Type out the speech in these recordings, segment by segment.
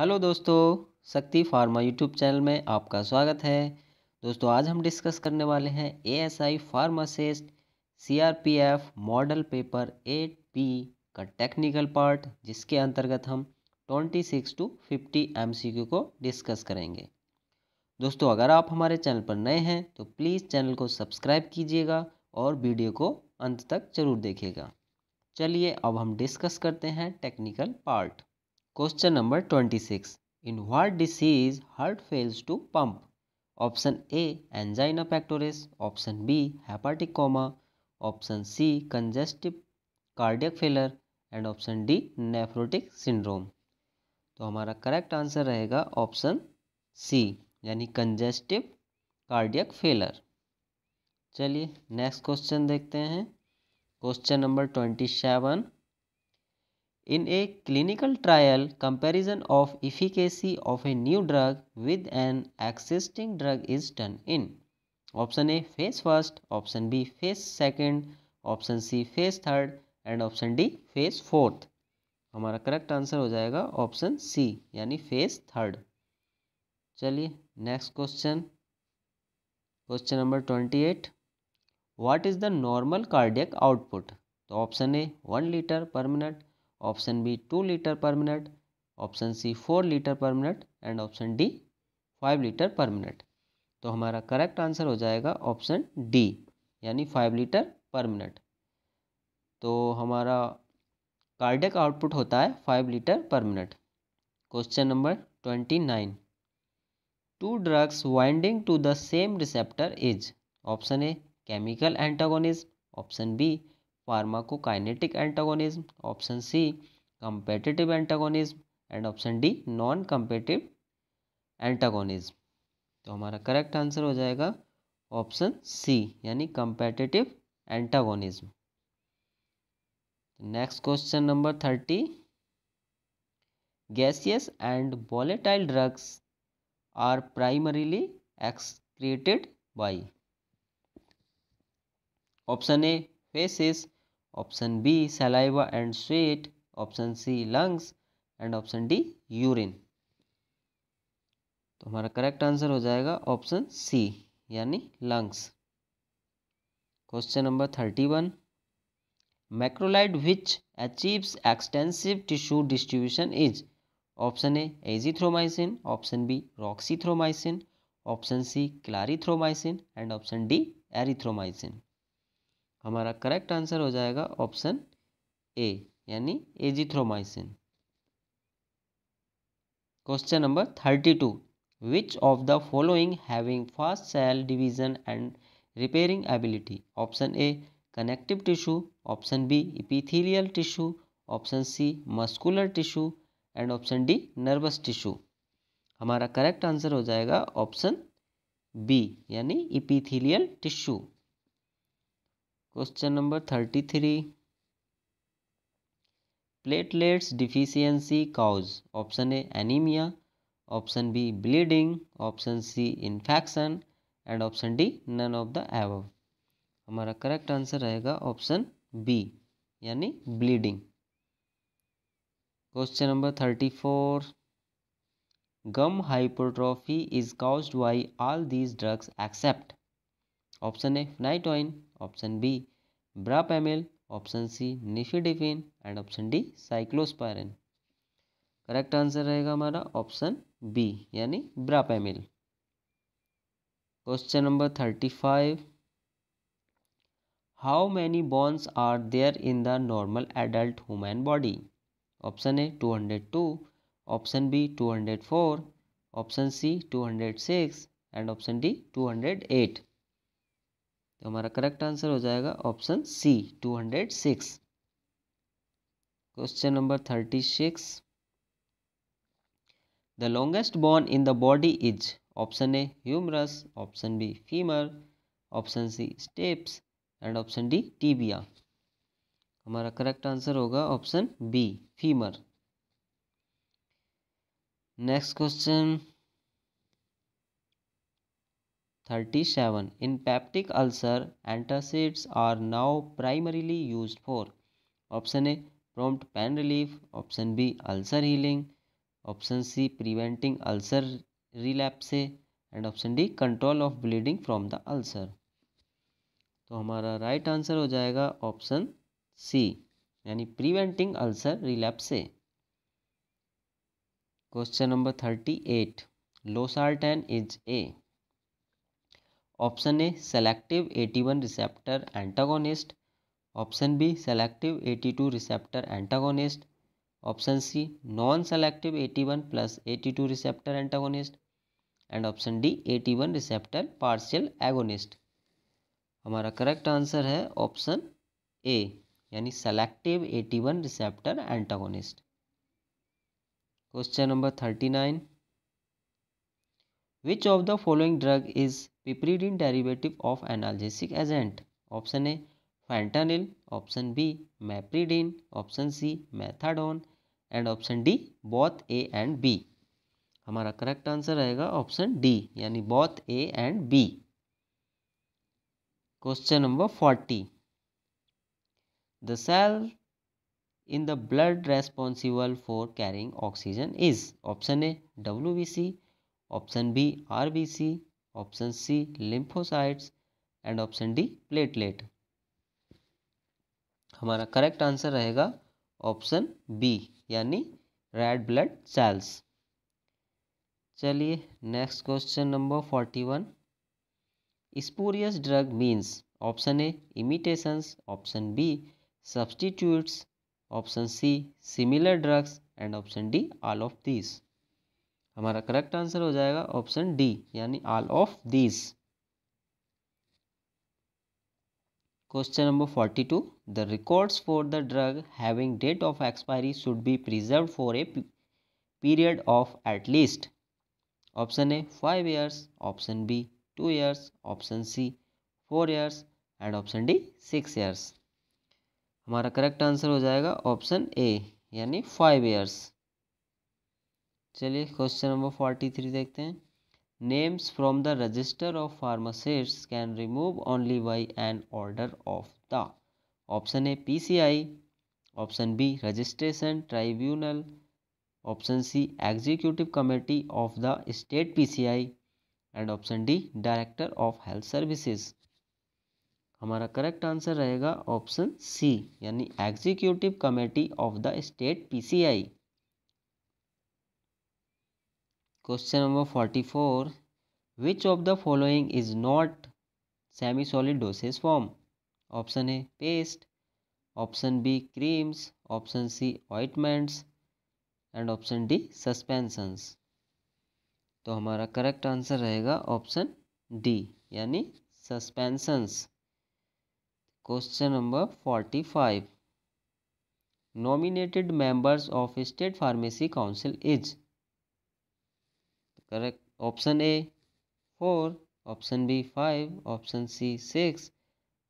Hello दोस्तों शक्ति pharma YouTube channel में आपका स्वागत है दोस्तों आज हम डिस्कस करने वाले हैं ASI pharmacist CRPF model paper eight P का टेक्निकल पार्ट जिसके अंतर्गत हम twenty six to fifty MCQ को डिस्कस करेंगे दोस्तों अगर आप हमारे चैनल पर नए हैं तो प्लीज़ चैनल को सब्सक्राइब कीजिएगा और वीडियो को अंत तक जरूर देखिएगा चलिए अब हम डिस्कस करते हैं technical part question number twenty six in what disease heart fails to pump option A angina pectoris option B hepatic coma option C congestive cardiac failure and option D nephrotic syndrome तो हमारा correct answer रहेगा option C यानी congestive cardiac failure चलिए next question देखते हैं question number twenty seven In a clinical trial, comparison of efficacy of a new drug with an existing drug is done in option A phase first, option B phase second, option C phase third and option D phase fourth हमारा correct answer हो जाएगा option C यानी phase third चलिए next question question number twenty eight what is the normal cardiac output तो option A one litre per minute option B two litre per minute option C four litre per minute and option D five litre per minute तो हमारा correct answer हो जाएगा option D यानी five litre per minute तो हमारा cardiac output होता है five litre per minute question number twenty nine two drugs binding to the same receptor is option A chemical antagonism option B pharmacokinetic antagonism option C competitive antagonism and option D non competitive antagonism तो हमारा correct answer हो जाएगा option C यानी competitive antagonism next question number thirty gaseous and volatile drugs are primarily excreted by option A faeces option B saliva and sweat option C lungs and option D urine तो हमारा correct answer हो जाएगा option C यानी lungs question number thirty one macrolide which achieves extensive tissue distribution is option A azithromycin option B roxithromycin option C clarithromycin and option D erythromycin हमारा correct answer हो जाएगा option A यानी azithromycin question number thirty two which of the following having fast cell division and repairing ability option A connective tissue option B epithelial tissue option C muscular tissue and option D nervous tissue हमारा correct answer हो जाएगा option B यानी epithelial tissue question number thirty three platelets deficiency causes option A anaemia option B bleeding option C infection and option D none of the above हमारा correct answer रहेगा option B यानी bleeding question number thirty four gum hypotrophy is caused by all these drugs except option A नाइटोइन option B verapamil option C nifedipine and option D cyclosporine correct answer रहेगा हमारा option B यानी verapamil question number thirty five how many bones are there in the normal adult human body option A two hundred two option B two hundred four option C two hundred six and option D two hundred eight तो हमारा correct answer हो जाएगा option C two hundred six question number thirty six the longest bone in the body is option A humerus option B femur option C stapes and option D tibia हमारा correct answer होगा option B femur next question thirty seven in peptic ulcer antacids are now primarily use for option A prompt pain relief option B ulcer healing option C preventing ulcer relapse and option D control of bleeding from the ulcer तो हमारा right right answer हो जाएगा option C यानी preventing ulcer relapse question number thirty eight losartan is a option A selective 81 receptor antagonist option B selective 82 receptor antagonist option C non selective 81 plus AT two receptor antagonist and option D 81 receptor partial agonist हमारा correct answer है option A यानी selective 81 receptor antagonist question number thirty nine which of the following drug is piperidine derivative of analgesic agent option A fentanyl option B meperidine option C methadone and option D both A and B हमारा correct answer रहेगा option D यानी both A and B question number forty the cell in the blood responsible for carrying oxygen is option A W B C option B R B C option C lymphocytes and option D platelet हमारा correct answer रहेगा option B यानी red blood cells चलिए next question number forty one spurious drug means option A imitations option B substitutes option C similar drugs and option D all of this हमारा correct answer हो जाएगा option D यानी all of these question number forty two the records for the drug having date of expiry should be preserve for a period of at least option A five years option B two years option C four years and option D six years हमारा correct answer हो जाएगा option A यानी five years चलिए question number forty three देखते हैं names from the register of pharmacist can remove only by an order of the option C PCI option B registration tribunal option C executive committee of the state PCI and option D director of health services हमारा correct answer रहेगा option C यानी executive committee of the state PCI question number forty four which of the following is not semi solid dosage form option A paste option B creams option C ointments and option D suspensions तो हमारा correct answer रहेगा option D यानी suspensions question number forty five nominated members of state pharmacy council is Correct option A 4, option B 5, option C 6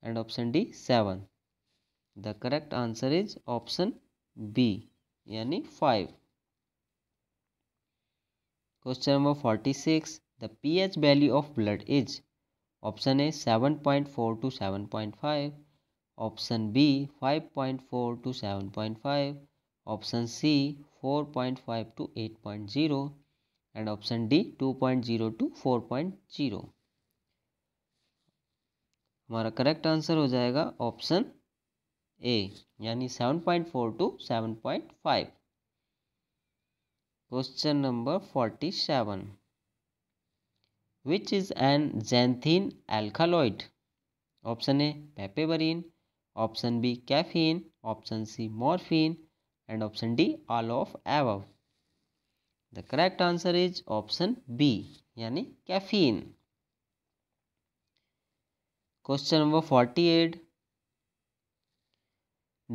and option D 7. The correct answer is option B yani 5. Question number 46. The pH value of blood is option A 7.4 to 7.5, option B 5.4 to 7.5, option C 4.5 to 8.0 and option D two point zero to four point zero हमारा correct answer हो जाएगा option A यानी four to seven point five question number forty seven which is an xanthine alkaloid option A papaverine option B caffeine option C morphine and option D all of above the correct answer is option B यानी caffeine question number forty eight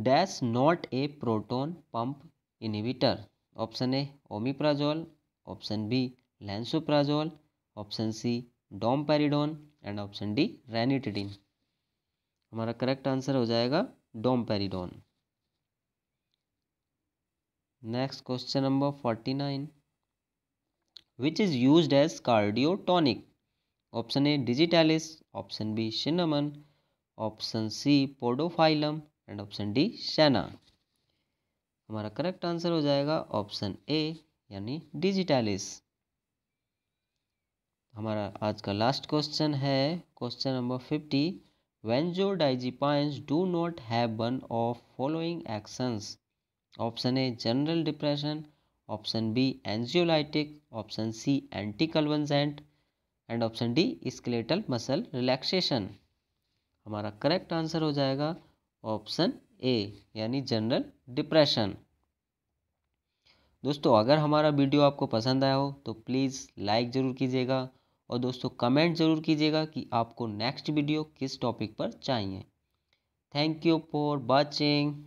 dash not a proton pump inhibitor option A omeprazole option B lansoprazole option C domperidone and option D ranitidine हमारा correct answer हो जाएगा domperidone next question number forty nine which is use as cardiotonic option A digitalis option B cinnamon option C podophyllum and option D senna हमारा correct answer हो जाएगा option A यानी digitalis हमारा आज का last question है question number fifty diazepines do not have one of following actions option A general depression option B anxiolytic option C anti convulsant and option D skeletal muscle relaxation हमारा correct answer हो जाएगा option A यानी general depression दोस्तों अगर हमारा video आपको पसंद आया हो तो प्लीज़ लाइक ज़रूर कीजिएगा और दोस्तों कमेंट ज़रूर कीजिएगा कि आपको नेक्स्ट वीडियो किस टॉपिक पर चाहिए थैंक यू फॉर वॉचिंग